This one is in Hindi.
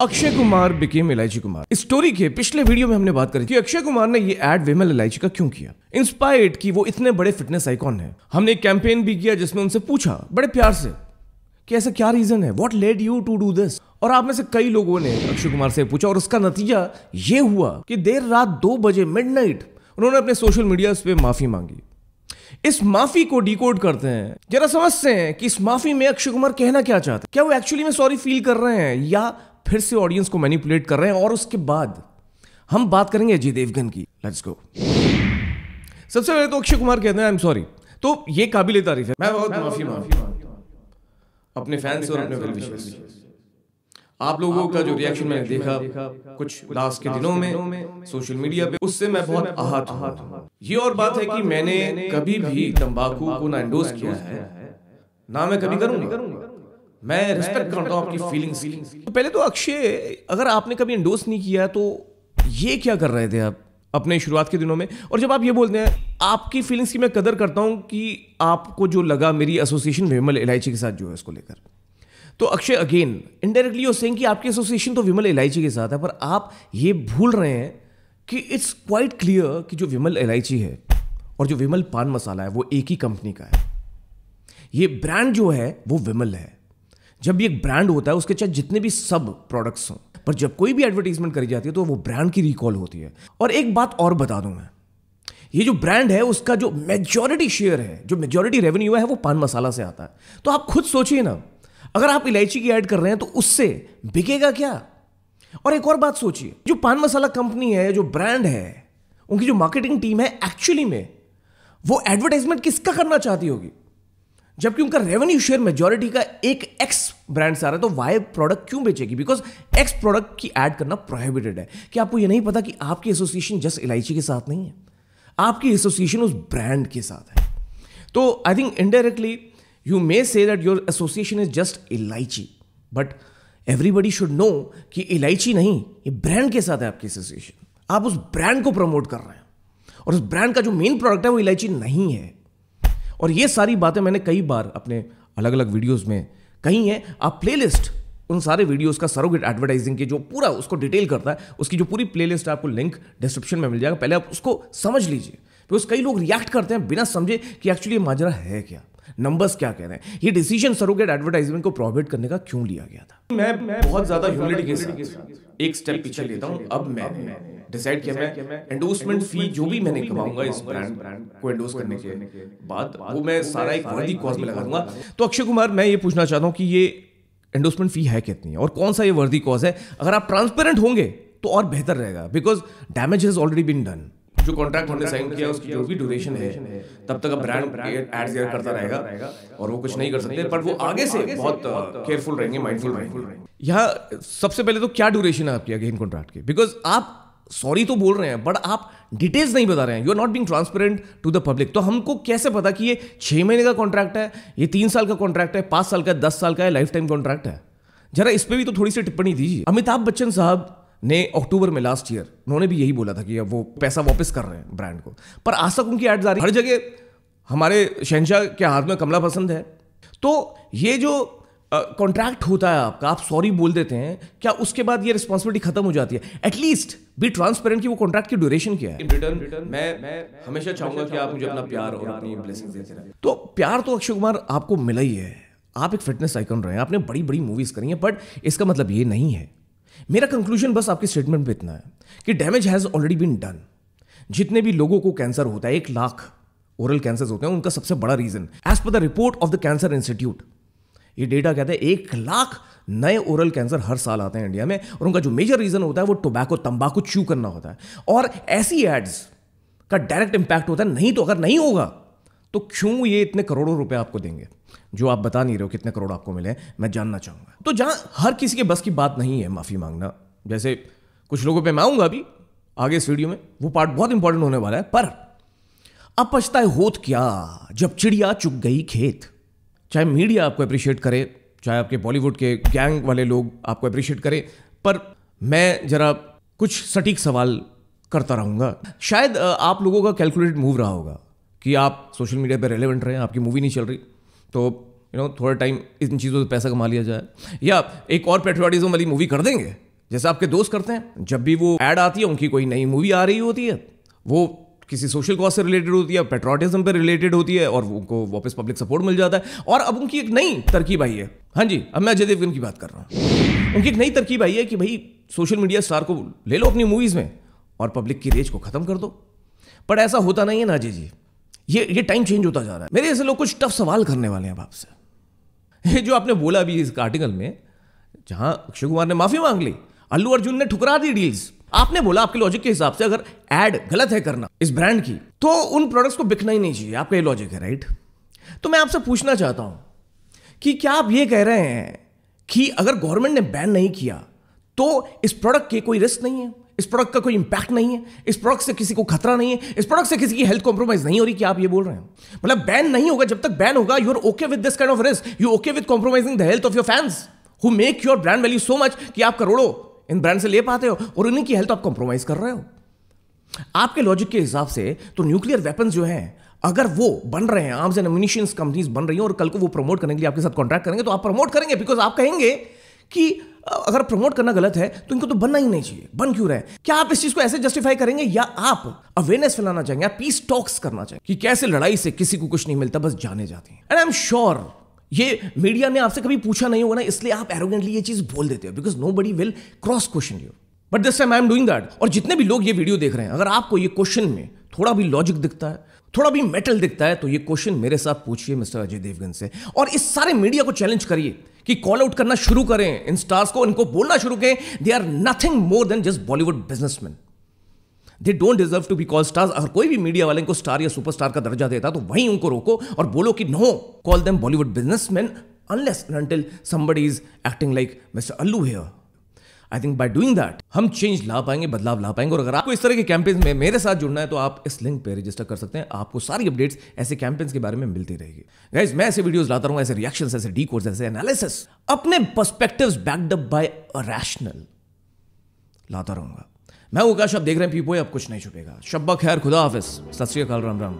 अक्षय कुमार बिकेम इलायची कुमार इस स्टोरी के पिछले वीडियो में हमने बात करी थी अक्षय कुमार ने ये एड विमल इलायची का क्यों किया इंस्पायर्ड कि वो इतने बड़े फिटनेस आइकॉन हैं हमने एक कैंपेन भी किया जिसमें उनसे पूछा बड़े प्यार से कि ऐसा क्या रीजन है what led you to do this और आप में से कई लोगों ने अक्षय कुमार से पूछा और उसका नतीजा ये हुआ कि देर रात दो बजे मिड उन्होंने अपने सोशल मीडिया पर माफी मांगी इस माफी को डिकोड करते हैं जरा समझते हैं कि इस माफी में अक्षय कुमार कहना क्या चाहते हैं क्या वो एक्चुअली में सॉरी फील कर रहे हैं या फिर से ऑडियंस को मैनिपुलेट कर रहे हैं और उसके बाद हम बात करेंगे अजय देवगन की लेट्स गो सबसे पहले तो अक्षय कुमार कहते हैं आई एम सॉरी तो ये काबिल तारीफ है मैं बहुत माफी माफी अपने फैंस और अपने आप लोगों का जो रिएक्शन मैंने देखा, कुछ लास्ट के दिनों में सोशल मीडिया पे उससे मैं बहुत आहत हूँ ये और बात है कि मैंने कभी भी तंबाकू को ना एंडोज किया है ना मैं कभी करूंगा मैं रिस्पेक्ट करता हूँ आपकी फीलिंग्स तो पहले तो अक्षय अगर आपने कभी इंडोस नहीं किया तो ये क्या कर रहे थे आप अपने शुरुआत के दिनों में और जब आप ये बोलते हैं आपकी फीलिंग्स की मैं कदर करता हूँ कि आपको जो लगा मेरी एसोसिएशन विमल इलायची के साथ जो है उसको लेकर तो अक्षय अगेन इनडायरेक्टली वो सेइंग कि आपकी एसोसिएशन तो विमल इलायची के साथ है पर आप ये भूल रहे हैं कि इट्स क्वाइट क्लियर कि जो विमल इलायची है और जो विमल पान मसाला है वो एक ही कंपनी का है ये ब्रांड जो है वो विमल है जब भी एक ब्रांड होता है उसके चाहे जितने भी सब प्रोडक्ट्स हों पर जब कोई भी एडवर्टीजमेंट करी जाती है तो वो ब्रांड की रिकॉल होती है और एक बात और बता दूं मैं ये जो ब्रांड है उसका जो मेजॉरिटी शेयर है जो मेजोरिटी रेवेन्यू है वो पान मसाला से आता है तो आप खुद सोचिए ना अगर आप इलायची की ऐड कर रहे हैं तो उससे बिकेगा क्या और एक और बात सोचिए जो पान मसाला कंपनी है जो ब्रांड है उनकी जो मार्केटिंग टीम है एक्चुअली में वो एडवर्टाइजमेंट किसका करना चाहती होगी जबकि उनका रेवेन्यू शेयर मेजोरिटी का एक एक्स ब्रांड से आ रहा है तो वाई प्रोडक्ट क्यों बेचेगी बिकॉज एक्स प्रोडक्ट की ऐड करना प्रोहिबिटेड है कि आपको यह नहीं पता कि आपकी एसोसिएशन जस्ट इलायची के साथ नहीं है आपकी एसोसिएशन उस ब्रांड के साथ है तो I think indirectly you may say that your association is just elaichi but everybody should know कि इलायची नहीं ये ब्रांड के साथ है आपकी एसोसिएशन आप उस ब्रांड को प्रमोट कर रहे हैं और उस ब्रांड का जो मेन प्रोडक्ट है वो इलायची नहीं है और ये सारी बातें मैंने कई बार अपने अलग अलग वीडियोस में कही हैं आप प्लेलिस्ट उन सारे वीडियोस का सरोगेट एडवर्टाइजिंग के जो पूरा उसको डिटेल करता है उसकी जो पूरी प्लेलिस्ट आपको लिंक डिस्क्रिप्शन में मिल जाएगा पहले आप उसको समझ लीजिए बिकॉज कई लोग रिएक्ट करते हैं बिना समझे कि एक्चुअली माजरा है क्या नंबर्स क्या कह रहे हैं ये डिसीजन सरोगेट एडवर्टाइजमेंट को प्रोवाइड करने का क्यों लिया गया था मैं, मैं बहुत ज़्यादा ह्यूमिलिटी के साथ एक स्टेप पीछे लेता हूं अब मैं, मैं, मैं, मैं, मैं, मैं, मैं, मैं डिसाइड किया मैं एंडोर्समेंट फी जो भी मैंने कमाऊंगा इस ब्रांड को एंडोर्स करने के बाद वो मैं सारा एक वर्दी कॉज में लगा दूंगा तो अक्षय कुमार मैं ये पूछना चाहता हूँ कि ये एंडोर्समेंट फी है कितनी है और कौन सा ये वर्दी कॉज है अगर आप ट्रांसपेरेंट होंगे तो और बेहतर रहेगा because damage has already been done जो कॉन्ट्रैक्ट हमने साइन किया उसकी जो भी ड्यूरेशन है तब तक ब्रांड एड्स एयर करता रहेगा और वो कुछ नहीं कर सकते बट वो आगे से बहुत केयरफुल uh, रहेंगे माइंडफुल रहेंगे यहाँ सबसे पहले तो क्या ड्यूरेशन है आपकी अगेन कॉन्ट्रैक्ट की बिकॉज आप सॉरी तो बोल रहे हैं बट आप डिटेल्स नहीं बता रहे हैं you are not being transparent to the public तो हमको कैसे पता कि ये छह महीने का कॉन्ट्रैक्ट है ये तीन साल का कॉन्ट्रैक्ट है पांच साल का है दस साल का है लाइफ टाइम कॉन्ट्रैक्ट है जरा इस पर भी तो थोड़ी सी टिप्पणी दीजिए अमिताभ बच्चन साहब ने अक्टूबर में लास्ट ईयर उन्होंने भी यही बोला था कि अब वो पैसा वापस कर रहे हैं ब्रांड को पर आज तक उनकी एड्स आ रही हर जगह हमारे शहनशाह के हाथ में कमला पसंद है तो ये जो कॉन्ट्रैक्ट uh, होता है आपका आप सॉरी बोल देते हैं क्या उसके बाद ये रिस्पॉन्सिबिलिटी खत्म हो जाती है एटलीस्ट बी ट्रांसपेरेंट की वो कॉन्ट्रैक्ट की ड्यूरेशन क्या है return, return, मैं मैं हमेशा चाहूंगा कि आप मुझे अपना प्यार और अपनी ब्लेसिंग देते तो प्यार तो अक्षय कुमार आपको मिला ही है आप एक फिटनेस आइकन रहे हैं आपने बड़ी बड़ी मूवीज करी हैं बट इसका मतलब ये नहीं है मेरा कंक्लूजन बस आपके स्टेटमेंट पे इतना है कि damage has already been done जितने भी लोगों को कैंसर होता है एक लाख ओरल कैंसर होते हैं उनका सबसे बड़ा reason as per the report of the cancer institute ये डेटा कहते हैं एक लाख नए ओरल कैंसर हर साल आते हैं इंडिया में और उनका जो मेजर रीज़न होता है वो टोबैको तंबाकू च्यू करना होता है और ऐसी एड्स का डायरेक्ट इंपैक्ट होता है नहीं तो अगर नहीं होगा तो क्यों ये इतने करोड़ों रुपए आपको देंगे जो आप बता नहीं रहे हो कितने करोड़ आपको मिले मैं जानना चाहूंगा तो जहां हर किसी के बस की बात नहीं है माफ़ी मांगना जैसे कुछ लोगों पर मैं आऊंगा अभी आगे इस वीडियो में वो पार्ट बहुत इंपॉर्टेंट होने वाला है पर अब पछताए होत क्या जब चिड़िया चुग गई खेत चाहे मीडिया आपको अप्रिशिएट करे चाहे आपके बॉलीवुड के गैंग वाले लोग आपको अप्रिशिएट करें पर मैं ज़रा कुछ सटीक सवाल करता रहूँगा शायद आप लोगों का कैलकुलेटेड मूव रहा होगा कि आप सोशल मीडिया पर रेलिवेंट रहें आपकी मूवी नहीं चल रही तो यू नो थोड़ा टाइम इन चीज़ों से पैसा कमा लिया जाए या एक और पेट्रियाटिज्म वाली मूवी कर देंगे जैसे आपके दोस्त करते हैं जब भी वो ऐड आती है उनकी कोई नई मूवी आ रही होती है वो किसी सोशल कॉज से रिलेटेड होती है पेट्रोटिज्म पे रिलेटेड होती है और उनको वापस पब्लिक सपोर्ट मिल जाता है और अब उनकी एक नई तरकीब आई है हाँ जी अब मैं अजय देवगन की बात कर रहा हूँ उनकी एक नई तरकीब आई है कि भाई सोशल मीडिया स्टार को ले लो अपनी मूवीज़ में और पब्लिक की रेज को ख़त्म कर दो पर ऐसा होता नहीं है ना अजय जी ये ये टाइम चेंज होता जा रहा है मेरे ऐसे लोग कुछ टफ सवाल करने वाले हैं आपसे ये जो आपने बोला अभी इस आर्टिकल में जहाँ अक्षय कुमार ने माफ़ी मांग ली अल्लू अर्जुन ने ठुकरा दी डील्स आपने बोला आपके लॉजिक के हिसाब से अगर एड गलत है करना इस ब्रांड की तो उन प्रोडक्ट्स को बिकना ही नहीं चाहिए आपका ये लॉजिक है राइट तो मैं आपसे पूछना चाहता हूं कि क्या आप ये कह रहे हैं कि अगर गवर्नमेंट ने बैन नहीं किया तो इस प्रोडक्ट के कोई रिस्क नहीं है इस प्रोडक्ट का कोई इंपैक्ट नहीं है इस प्रोडक्ट से किसी को खतरा नहीं है इस प्रोडक्ट से किसी की हेल्थ कॉम्प्रोमाइज नहीं हो रही कि आप ये बोल रहे हैं मतलब बैन नहीं होगा जब तक बैन होगा you are okay with this kind of risk you okay with compromising the health of your fans who make your brand value so much कि आप करोड़ों इन ब्रांड से ले पाते हो और उन्हीं की हेल्थ तो आप कॉम्प्रोमाइज कर रहे हो आपके लॉजिक के हिसाब से तो न्यूक्लियर वेपन्स जो हैं अगर वो बन रहे हैं आर्म्स एंड एम्यूनिशन कंपनीज बन रही हैं और कल को वो प्रमोट करने के लिए आपके साथ कॉन्ट्रैक्ट करेंगे तो आप प्रमोट करेंगे बिकॉज आप कहेंगे कि अगर प्रमोट करना गलत है तो इनको तो बनना ही नहीं चाहिए बन क्यों रहे क्या आप इस चीज को ऐसे जस्टिफाई करेंगे या आप अवेयरनेस फैलाना चाहेंगे आप पीस टॉक्स करना चाहेंगे कि कैसे लड़ाई से किसी को कुछ नहीं मिलता बस जाने जाते हैं एंड आई एम श्योर ये मीडिया ने आपसे कभी पूछा नहीं होगा ना इसलिए आप एरोगेंटली ये चीज बोल देते हो because nobody will cross question you but this time I am doing that और जितने भी लोग ये वीडियो देख रहे हैं अगर आपको ये क्वेश्चन में थोड़ा भी लॉजिक दिखता है थोड़ा भी मेटल दिखता है तो ये क्वेश्चन मेरे साथ पूछिए मिस्टर अजय देवगन से और इस सारे मीडिया को चैलेंज करिए कि कॉल आउट करना शुरू करें इन स्टार्स को इनको बोलना शुरू करें they are nothing more than just Bollywood businessman they don't deserve to be call stars अगर कोई भी मीडिया वाले को स्टार या सुपरस्टार का दर्जा देता तो वहीं उनको रोको और बोलो कि no call them Bollywood businessman unless until somebody is acting like mister Allu here I think by doing that हम चेंज ला पाएंगे बदलाव ला पाएंगे और अगर आपको इस तरह के कैंपेन्स में मेरे साथ जुड़ना है तो आप इस लिंक पर रजिस्टर कर सकते हैं आपको सारी अपडेट्स ऐसे कैंपेन्स के बारे में मिलती रहेगी गाइज मैं ऐसे वीडियोज लाता रहूंगा ऐसे रिएक्शन ऐसे डी कोर्स ऐसे एनालिसिस अपने perspective backed up by a rational लाता रहूंगा मैं वो शब्द देख रहे हैं पीपो अब कुछ नहीं छुपेगा शब्बा खैर खुदा हाफिज सत श्रीकाल राम राम